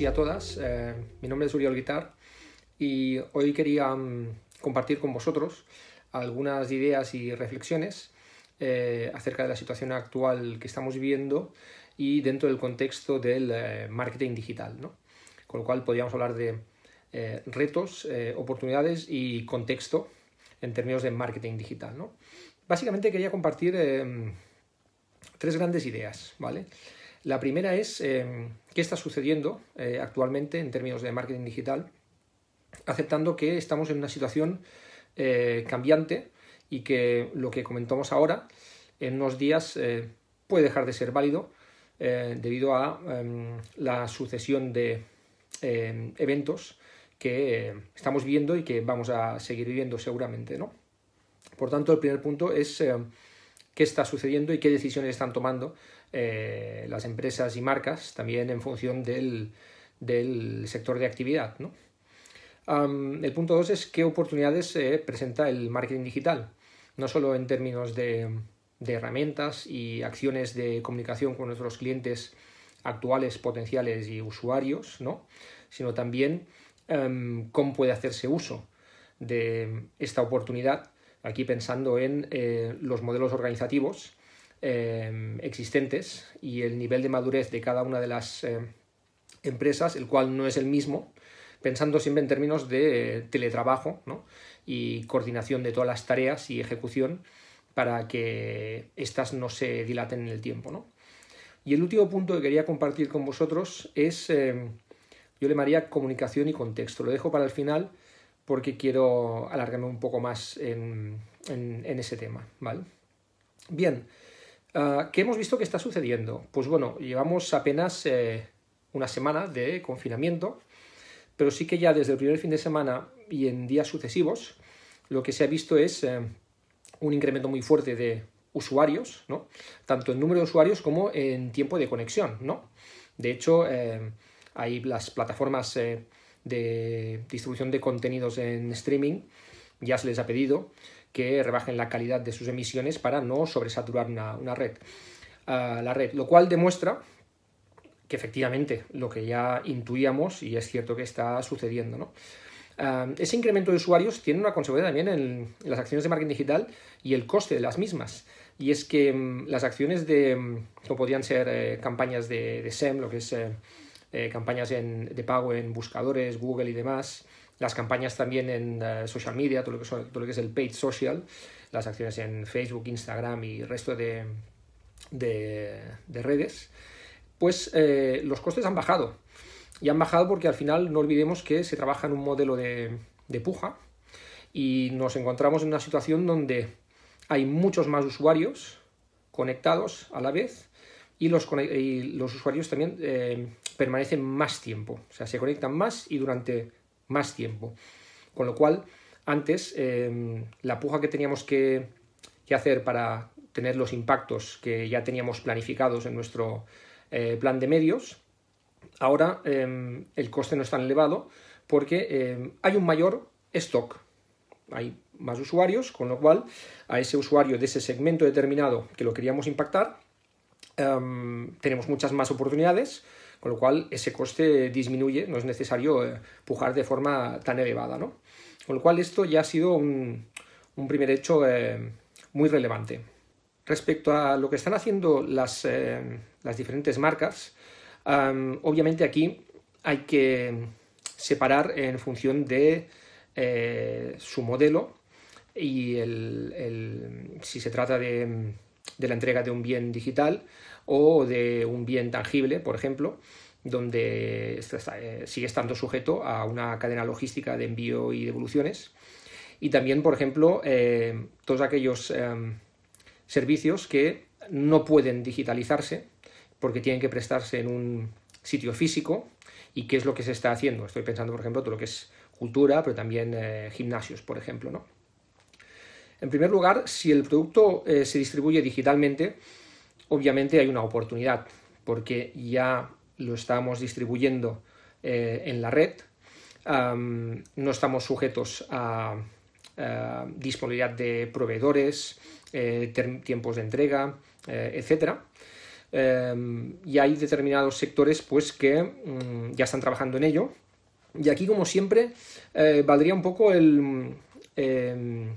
y a todas. Eh, mi nombre es Uriel Guitar y hoy quería mm, compartir con vosotros algunas ideas y reflexiones eh, acerca de la situación actual que estamos viviendo y dentro del contexto del eh, marketing digital. Con lo cual podríamos hablar de retos, oportunidades y contexto en términos de marketing digital. Básicamente quería compartir em, tres grandes ideas. ¿vale? La primera es em, qué está sucediendo eh, actualmente en términos de marketing digital, aceptando que estamos en una situación eh, cambiante y que lo que comentamos ahora en unos días eh, puede dejar de ser válido debido a em, la sucesión de em, eventos que estamos viendo y que vamos a seguir viviendo seguramente. ¿no? Por tanto, el primer punto es em, qué está sucediendo y qué decisiones están tomando eh, las empresas y marcas también en función del, sector de actividad. el punto dos es qué oportunidades presenta el marketing digital, no solo en términos de, herramientas y acciones de comunicación con nuestros clientes actuales, potenciales y usuarios, ¿no? sino también em, cómo puede hacerse uso de esta oportunidad, aquí pensando en eh, los modelos organizativos Em, existentes y el nivel de madurez de cada una de las eh, empresas, el cual no es el mismo, pensando siempre en términos de teletrabajo y coordinación de todas las tareas y ejecución para que éstas no se dilaten en el tiempo. Y el último punto que quería compartir con vosotros es, em, yo le llamaría comunicación y contexto. Lo dejo para el final porque quiero alargarme un poco más en, en ese tema. ¿vale? Bien, Ah, ¿Qué hemos visto que está sucediendo? Pues bueno, llevamos apenas eh, una semana de confinamiento, pero sí que ya desde el primer fin de semana y en días sucesivos, lo que se ha visto es eh, un incremento muy fuerte de usuarios, ¿no? tanto en número de usuarios como en tiempo de conexión. ¿no? De hecho, hay eh, las plataformas de distribución de contenidos en streaming, ya se les ha pedido que rebajen la calidad de sus emisiones para no sobresaturar una, red, la red, lo cual demuestra que efectivamente lo que ya intuíamos y es cierto que está sucediendo. Ah, ese incremento de usuarios tiene una consecuencia también en, las acciones de marketing digital y el coste de las mismas. Y es que mm, las acciones de, mm, como podían ser eh, campañas de, SEM, lo que es eh, eh, campañas de pago en buscadores, Google y demás, las campañas también en eh, social media, todo lo, que es el paid social, las acciones en Facebook, Instagram y resto de, redes, pues eh, los costes han bajado. Y han bajado porque al final no olvidemos que se trabaja en un modelo de, puja y nos encontramos en una situación donde hay muchos más usuarios conectados a la vez y los, usuarios también eh, permanecen más tiempo. O sea, se conectan más y durante más tiempo. Con lo cual, antes, em, la puja que teníamos que, hacer para tener los impactos que ya teníamos planificados en nuestro eh, plan de medios, ahora em, el coste no es tan elevado porque em, hay un mayor stock. Hay más usuarios, con lo cual a ese usuario de ese segmento determinado que lo queríamos impactar, tenemos muchas más oportunidades con lo cual ese coste disminuye, no es necesario eh, pujar de forma tan elevada. ¿no? Con lo cual esto ya ha sido un, primer hecho eh, muy relevante. Respecto a lo que están haciendo las, eh, diferentes marcas, obviamente aquí hay que separar en función de su modelo y si se trata de la entrega de un bien digital o de un bien tangible, por ejemplo, donde eh, sigue estando sujeto a una cadena logística de envío y devoluciones. Y también, por ejemplo, eh, todos aquellos eh, servicios que no pueden digitalizarse porque tienen que prestarse en un sitio físico y qué es lo que se está haciendo. Estoy pensando, por ejemplo, todo lo que es cultura, pero también gimnasios, por ejemplo. ¿no? En primer lugar, si el producto se distribuye digitalmente, obviamente hay una oportunidad, porque ya lo estamos distribuyendo eh, en la red. no estamos sujetos a, disponibilidad de proveedores, eh, tiempos de entrega, eh, etcétera. etc. Em, y hay determinados sectores pues, que mm, ya están trabajando en ello. Y aquí, como siempre, valdría un poco el, em,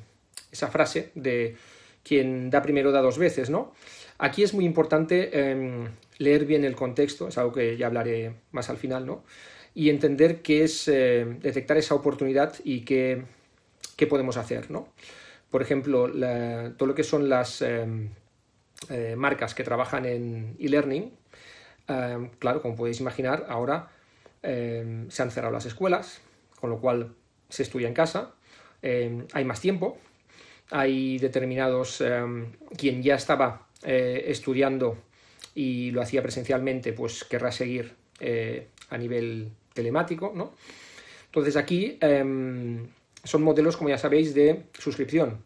esa frase de quien da primero da dos veces, ¿no? Aquí es muy importante em, leer bien el contexto, es algo que ya hablaré más al final, Y entender qué es eh, detectar esa oportunidad y qué, podemos hacer, ¿no? Por ejemplo, todo lo que son las eh, eh, marcas que trabajan en e-learning, claro, como podéis imaginar, ahora se han cerrado las escuelas, con lo cual se estudia en casa, hay más tiempo, hay determinados, quien ya estaba estudiando y lo hacía presencialmente, pues querrá seguir eh, a nivel telemático, ¿no? Entonces aquí em, son modelos, como ya sabéis, de suscripción.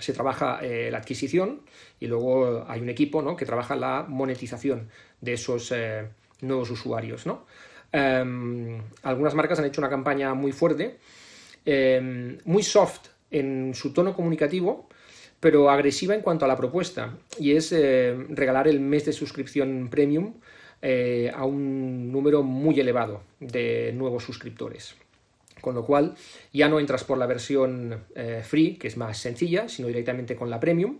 Se trabaja eh, la adquisición y luego hay un equipo ¿no? que trabaja la monetización de esos eh, nuevos usuarios. ¿no? Em, algunas marcas han hecho una campaña muy fuerte, em, muy soft en su tono comunicativo, pero agresiva en cuanto a la propuesta, y es eh, regalar el mes de suscripción premium eh, a un número muy elevado de nuevos suscriptores. Con lo cual ya no entras por la versión eh, free, que es más sencilla, sino directamente con la premium.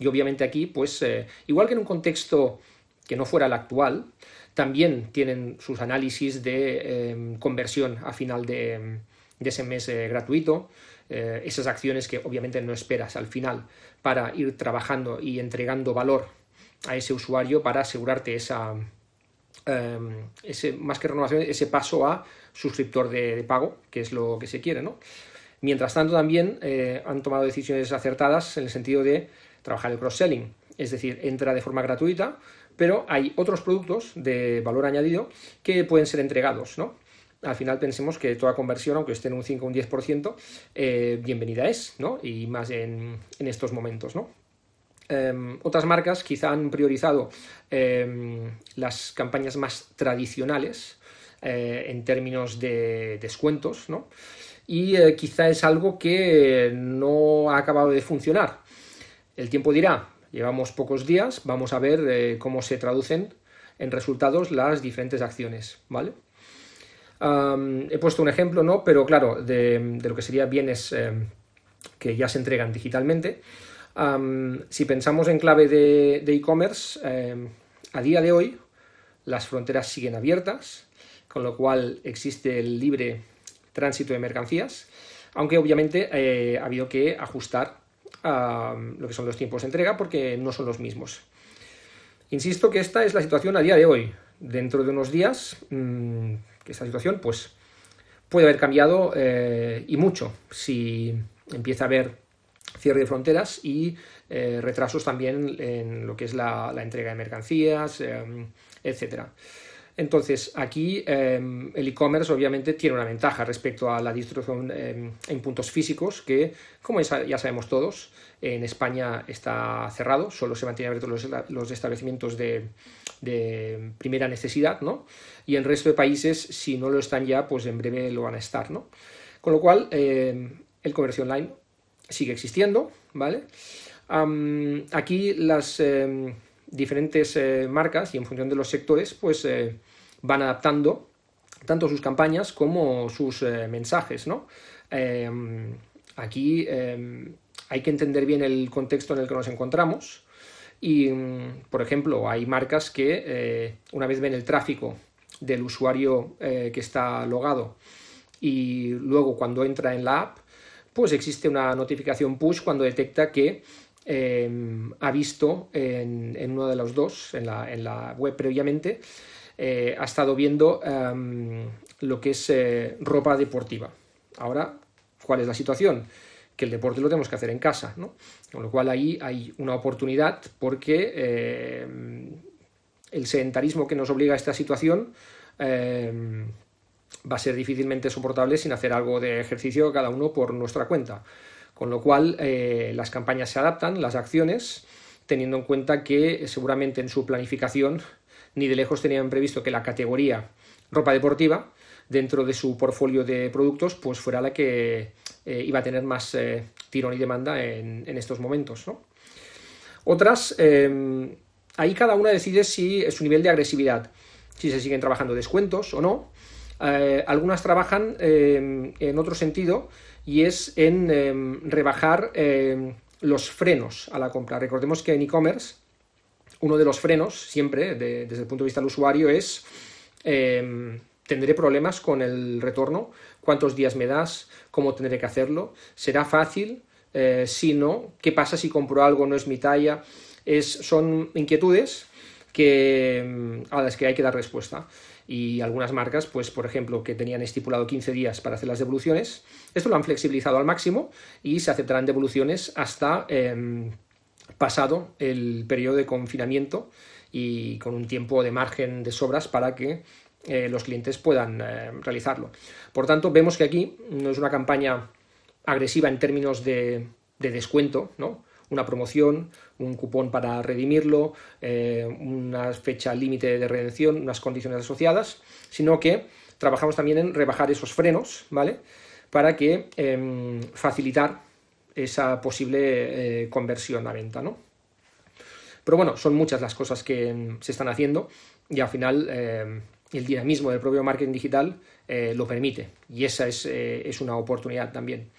Y obviamente aquí, pues, igual que en un contexto que no fuera el actual, también tienen sus análisis de conversión a final de ese mes gratuito eh, esas acciones que obviamente no esperas al final para ir trabajando y entregando valor a ese usuario para asegurarte esa, em, ese, más que renovación, ese paso a suscriptor de, pago, que es lo que se quiere. ¿no? Mientras tanto, también eh, han tomado decisiones acertadas en el sentido de trabajar el cross-selling, es decir, entra de forma gratuita, pero hay otros productos de valor añadido que pueden ser entregados, ¿no? al final pensemos que toda conversión, aunque esté en un 5 o un 10%, eh, bienvenida es, ¿no? Y más en, estos momentos, em, otras marcas quizá han priorizado em, las campañas más tradicionales eh, en términos de descuentos, ¿no? Y eh, quizá es algo que no ha acabado de funcionar. El tiempo dirá, llevamos pocos días, vamos a ver eh, cómo se traducen en resultados las diferentes acciones, ¿vale? he puesto un ejemplo, ¿no? Pero claro, de, lo que serían bienes eh, que ya se entregan digitalmente. si pensamos en clave de e-commerce, em, a día de hoy las fronteras siguen abiertas, con lo cual existe el libre tránsito de mercancías, aunque obviamente eh, ha habido que ajustar a lo que son los tiempos de entrega porque no son los mismos. Insisto que esta es la situación a día de hoy. Dentro de unos días mm, esta situación pues, puede haber cambiado eh, y mucho si empieza a haber cierre de fronteras y eh, retrasos también en lo que es la, entrega de mercancías, em, etcétera. etc. Entonces, aquí em, el e-commerce obviamente tiene una ventaja respecto a la distribución em, en puntos físicos, que como ya sabemos todos, en España está cerrado, solo se mantienen abiertos los, establecimientos de, primera necesidad, ¿no? Y en el resto de países, si no lo están ya, pues en breve lo van a estar, ¿no? Con lo cual, em, el comercio online sigue existiendo, ¿vale? aquí las diferentes eh, marcas y en función de los sectores, pues eh, van adaptando tanto sus campañas como sus eh, mensajes, ¿no? Em, aquí em, hay que entender bien el contexto en el que nos encontramos y, mm, por ejemplo, hay marcas que eh, una vez ven el tráfico del usuario eh, que está logado y luego cuando entra en la app, pues existe una notificación push cuando detecta que em, ha visto en, uno de los dos, en la, web previamente, eh, ha estado viendo em, lo que es eh, ropa deportiva. Ahora, ¿cuál es la situación? Que el deporte lo tenemos que hacer en casa, Con lo cual ahí hay una oportunidad porque em, el sedentarismo que nos obliga a esta situación em, va a ser difícilmente soportable sin hacer algo de ejercicio cada uno por nuestra cuenta. Con lo cual, eh, las campañas se adaptan, las acciones, teniendo en cuenta que seguramente en su planificación ni de lejos tenían previsto que la categoría ropa deportiva dentro de su portfolio de productos pues fuera la que eh, iba a tener más eh, tirón y demanda en, estos momentos. Otras, em, ahí cada una decide si su nivel de agresividad, si se siguen trabajando descuentos o no. Eh, algunas trabajan em, en otro sentido y es en em, rebajar los frenos a la compra. Recordemos que en e-commerce uno de los frenos siempre, desde el punto de vista del usuario, es em, tendré problemas con el retorno, cuántos días me das, cómo tendré que hacerlo, será fácil, eh, si no, qué pasa si compro algo, no es mi talla. Es, son inquietudes que, em, a las que hay que dar respuesta. Y algunas marcas, pues por ejemplo, que tenían estipulado 15 días para hacer las devoluciones, esto lo han flexibilizado al máximo y se aceptarán devoluciones hasta em, pasado el periodo de confinamiento y con un tiempo de margen de sobras para que eh, los clientes puedan eh, realizarlo. Por tanto, vemos que aquí no es una campaña agresiva en términos de, descuento, ¿no? una promoción, un cupón para redimirlo, eh, una fecha límite de redención, unas condiciones asociadas, sino que trabajamos también en rebajar esos frenos, ¿vale? Para que em, facilitar esa posible eh, conversión a venta, ¿no? Pero bueno, son muchas las cosas que mm, se están haciendo y al final eh, el dinamismo del propio marketing digital eh, lo permite y esa es, una oportunidad también.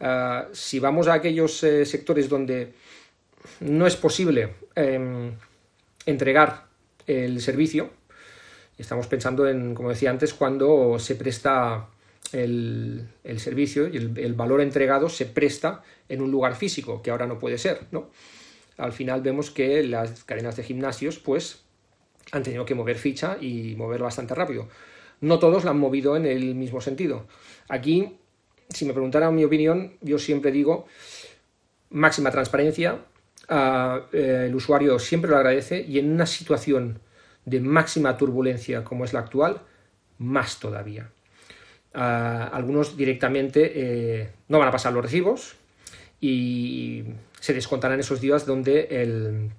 Ah, si vamos a aquellos sectores donde no es posible em, entregar el servicio, estamos pensando en, como decía antes, cuando se presta el, servicio y el, valor entregado se presta en un lugar físico, que ahora no puede ser, ¿no? Al final vemos que las cadenas de gimnasios, pues, han tenido que mover ficha y mover bastante rápido. No todos la han movido en el mismo sentido. Aquí, si me preguntaran mi opinión, yo siempre digo máxima transparencia, ah, eh, el usuario siempre lo agradece y en una situación de máxima turbulencia como es la actual, más todavía algunos directamente eh, no van a pasar los recibos y se descontarán esos días donde el,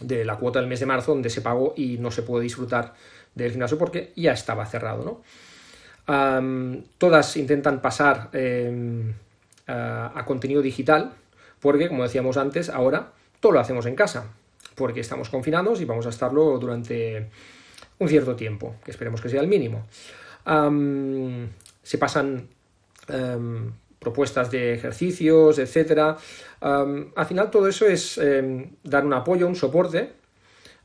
de la cuota del mes de marzo donde se pagó y no se puede disfrutar del gimnasio porque ya estaba cerrado. todas intentan pasar em, a, contenido digital porque, como decíamos antes, ahora todo lo hacemos en casa porque estamos confinados y vamos a estarlo durante un cierto tiempo, que esperemos que sea el mínimo se pasan em, propuestas de ejercicios, etc. Em, al final todo eso es em, dar un apoyo, un soporte.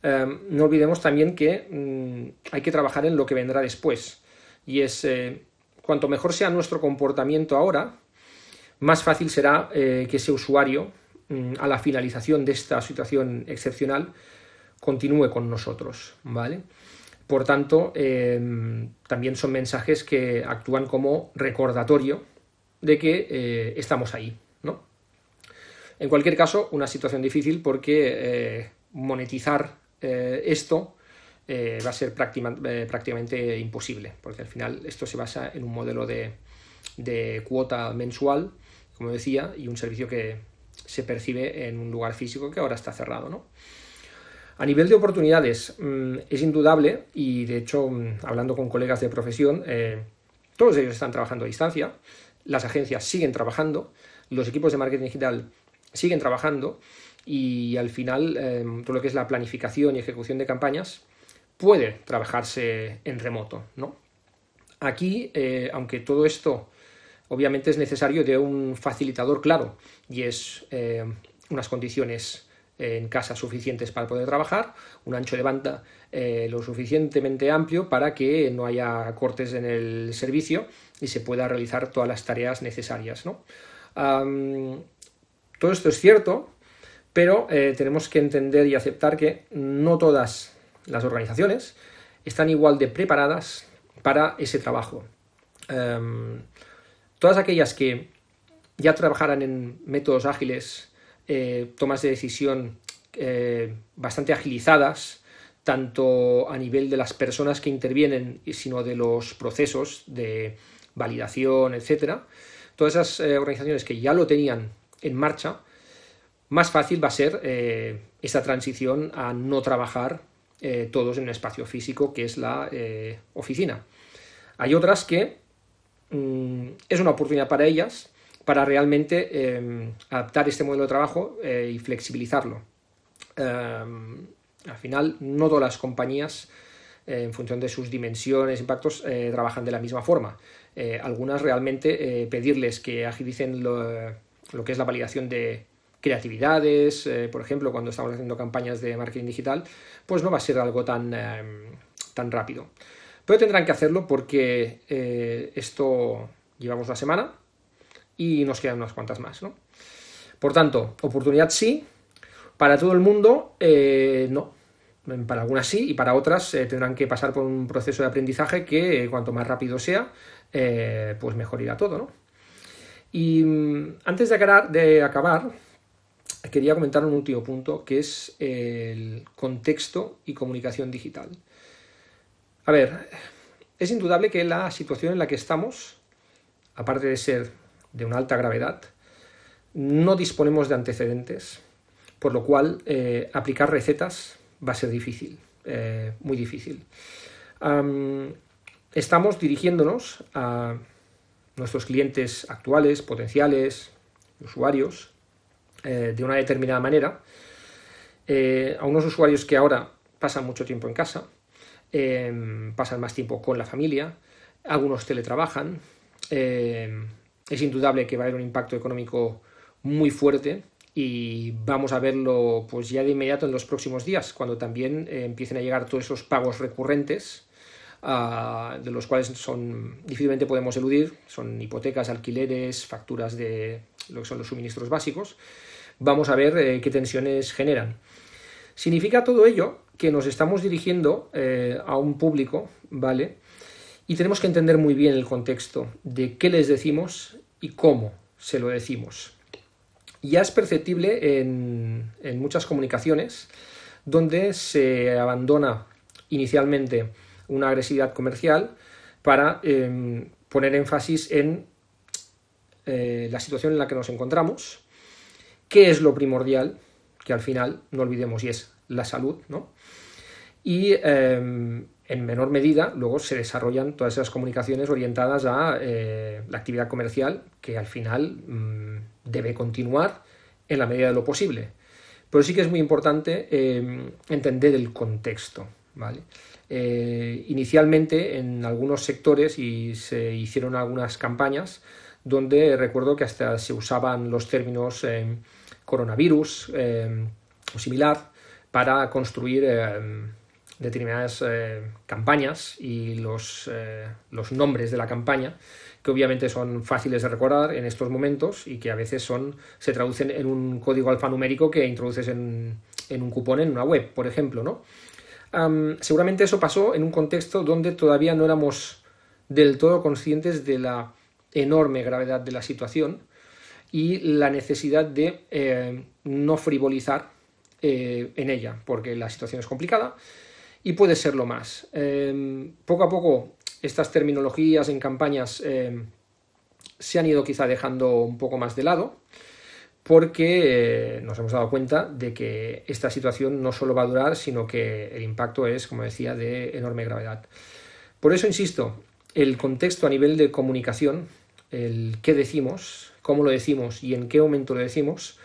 no olvidemos también que mm, hay que trabajar en lo que vendrá después. Y es, eh, cuanto mejor sea nuestro comportamiento ahora, más fácil será eh, que ese usuario, mm, a la finalización de esta situación excepcional, continúe con nosotros, ¿vale? Por tanto, em, también son mensajes que actúan como recordatorio de que eh, estamos ahí. ¿no? En cualquier caso, una situación difícil porque eh, monetizar eh, esto va a ser prácticamente imposible, porque al final esto se basa en un modelo de, de cuota mensual, como decía, y un servicio que se percibe en un lugar físico que ahora está cerrado. ¿no? A nivel de oportunidades, mm, es indudable, y de hecho, mm, hablando con colegas de profesión, eh, todos ellos están trabajando a distancia, las agencias siguen trabajando, los equipos de marketing digital siguen trabajando, y al final eh, todo lo que es la planificación y ejecución de campañas puede trabajarse en remoto. ¿no? Aquí, eh, aunque todo esto obviamente es necesario de un facilitador claro y es unas condiciones en casa suficientes para poder trabajar, un ancho de banda eh, lo suficientemente amplio para que no haya cortes en el servicio y se pueda realizar todas las tareas necesarias. ¿no? todo esto es cierto, pero eh, tenemos que entender y aceptar que no todas las organizaciones están igual de preparadas para ese trabajo. todas aquellas que ya trabajaran en métodos ágiles eh, tomas de decisión eh, bastante agilizadas, tanto a nivel de las personas que intervienen, sino de los procesos de validación, etcétera. Todas esas eh, organizaciones que ya lo tenían en marcha, más fácil va a ser esa esta transición a no trabajar todos en un espacio físico que es la oficina. Hay otras que mm, es una oportunidad para ellas, para realmente em, adaptar este modelo de trabajo eh, y flexibilizarlo. Em, al final, no todas las compañías, eh, en función de sus dimensiones, impactos, eh, trabajan de la misma forma. algunas realmente pedirles que agilicen lo, que es la validación de creatividades, por ejemplo, cuando estamos haciendo campañas de marketing digital, pues no va a ser algo tan, em, tan rápido. Pero tendrán que hacerlo porque esto llevamos la semana, y nos quedan unas cuantas más, ¿no? Por tanto, oportunidad sí, para todo el mundo eh, no. Para algunas sí y para otras eh, tendrán que pasar por un proceso de aprendizaje que eh, cuanto más rápido sea, pues mejor irá todo, ¿no? Y mm, antes de acabar, quería comentar un último punto que es el contexto y comunicación digital. A ver, es indudable que la situación en la que estamos, aparte de ser de una alta gravedad, no disponemos de antecedentes, por lo cual eh, aplicar recetas va a ser difícil, eh, muy difícil. estamos dirigiéndonos a nuestros clientes actuales, potenciales, usuarios, eh, de una determinada manera, a unos usuarios que ahora pasan mucho tiempo en casa, em, pasan más tiempo con la familia, algunos teletrabajan, em, es indudable que va a haber un impacto económico muy fuerte y vamos a verlo pues ya de inmediato en los próximos días, cuando también eh, empiecen a llegar todos esos pagos recurrentes, ah, de los cuales son difícilmente podemos eludir, son hipotecas, alquileres, facturas de lo que son los suministros básicos. Vamos a ver eh, qué tensiones generan. Significa todo ello que nos estamos dirigiendo eh, a un público, ¿vale? Y tenemos que entender muy bien el contexto de qué les decimos y cómo se lo decimos. Ya es perceptible en, muchas comunicaciones donde se abandona inicialmente una agresividad comercial para em, poner énfasis en eh, la situación en la que nos encontramos, qué es lo primordial, que al final no olvidemos y es la salud, ¿no? Y em, en menor medida luego se desarrollan todas esas comunicaciones orientadas a eh, la actividad comercial que al final mm, debe continuar en la medida de lo posible. Pero sí que es muy importante em, entender el contexto. Eh, inicialmente en algunos sectores y se hicieron algunas campañas donde recuerdo que hasta se usaban los términos em, coronavirus em, o similar para construir determinadas eh, campañas y eh, los, nombres de la campaña, que obviamente son fáciles de recordar en estos momentos y que a veces son, se traducen en un código alfanumérico que introduces en, en un cupón en una web, por ejemplo. ¿no? seguramente eso pasó en un contexto donde todavía no éramos del todo conscientes de la enorme gravedad de la situación y la necesidad de eh, no frivolizar en ella, porque la situación es complicada y puede serlo más. Em, poco a poco estas terminologías en campañas em, se han ido quizá dejando un poco más de lado porque eh, nos hemos dado cuenta de que esta situación no solo va a durar, sino que el impacto es, como decía, de enorme gravedad. Por eso, insisto, el contexto a nivel de comunicación, el qué decimos, cómo lo decimos y en qué momento lo decimos,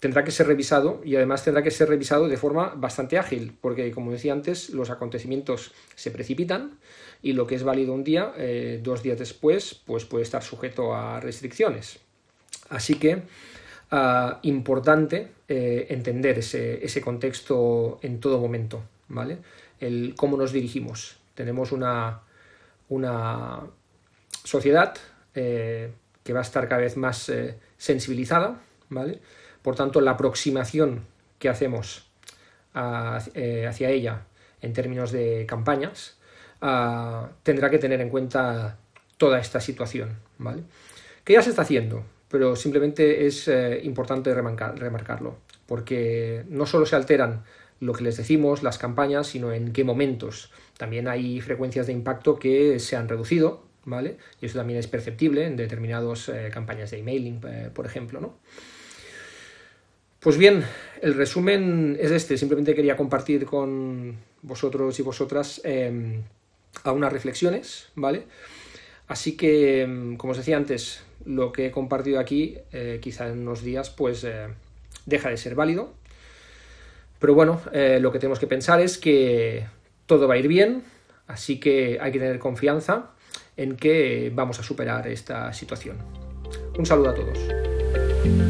tendrá que ser revisado y además tendrá que ser revisado de forma bastante ágil, porque como decía antes, los acontecimientos se precipitan y lo que es válido un día, eh, dos días después, pues puede estar sujeto a restricciones. Así que ah, importante eh, entender ese, contexto en todo momento, ¿vale? El cómo nos dirigimos. Tenemos una, una sociedad eh, que va a estar cada vez más sensibilizada, ¿vale? Por tanto, la aproximación que hacemos eh, hacia ella en términos de campañas ah, tendrá que tener en cuenta toda esta situación, ¿vale? Que ya se está haciendo, pero simplemente es eh, importante remarcarlo, porque no solo se alteran lo que les decimos, las campañas, sino en qué momentos. También hay frecuencias de impacto que se han reducido, ¿vale? Y eso también es perceptible en determinadas eh, campañas de emailing, por ejemplo, ¿no? Pues bien, el resumen es este. Simplemente quería compartir con vosotros y vosotras em, algunas reflexiones, ¿vale? Así que, em, como os decía antes, lo que he compartido aquí, eh, quizá en unos días, pues eh, deja de ser válido. Pero bueno, eh, lo que tenemos que pensar es que todo va a ir bien, así que hay que tener confianza en que vamos a superar esta situación. Un saludo a todos.